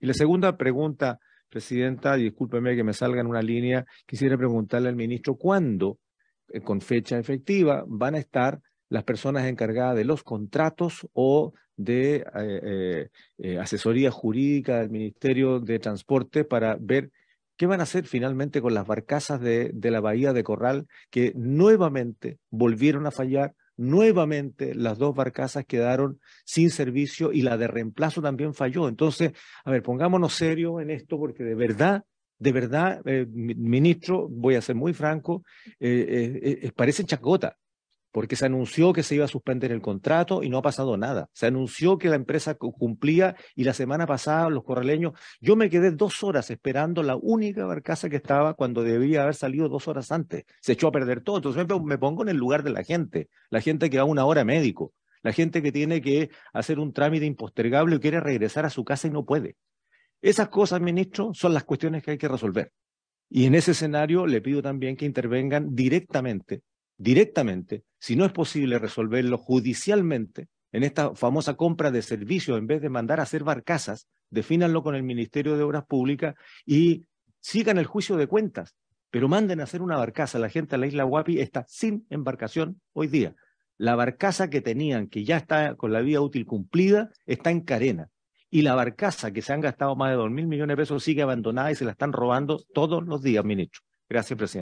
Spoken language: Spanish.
Y la segunda pregunta, Presidenta, discúlpeme que me salga en una línea, quisiera preguntarle al ministro cuándo, eh, con fecha efectiva, van a estar las personas encargadas de los contratos o de eh, eh, asesoría jurídica del Ministerio de Transporte para ver qué van a hacer finalmente con las barcazas de la Bahía de Corral que nuevamente volvieron a fallar nuevamente las dos barcazas quedaron sin servicio y la de reemplazo también falló. Entonces, a ver, pongámonos serio en esto porque de verdad, de verdad, eh, ministro, voy a ser muy franco, eh, eh, parece chacota porque se anunció que se iba a suspender el contrato y no ha pasado nada. Se anunció que la empresa cumplía y la semana pasada los corraleños, yo me quedé dos horas esperando la única barcaza que estaba cuando debía haber salido dos horas antes. Se echó a perder todo. Entonces me pongo en el lugar de la gente, la gente que va una hora médico, la gente que tiene que hacer un trámite impostergable y quiere regresar a su casa y no puede. Esas cosas, ministro, son las cuestiones que hay que resolver. Y en ese escenario le pido también que intervengan directamente directamente, si no es posible resolverlo judicialmente, en esta famosa compra de servicios, en vez de mandar a hacer barcazas, definanlo con el Ministerio de Obras Públicas y sigan el juicio de cuentas, pero manden a hacer una barcaza. La gente de la isla Guapi está sin embarcación hoy día. La barcaza que tenían, que ya está con la vía útil cumplida, está en carena. Y la barcaza que se han gastado más de dos mil millones de pesos sigue abandonada y se la están robando todos los días, ministro. Gracias, presidente.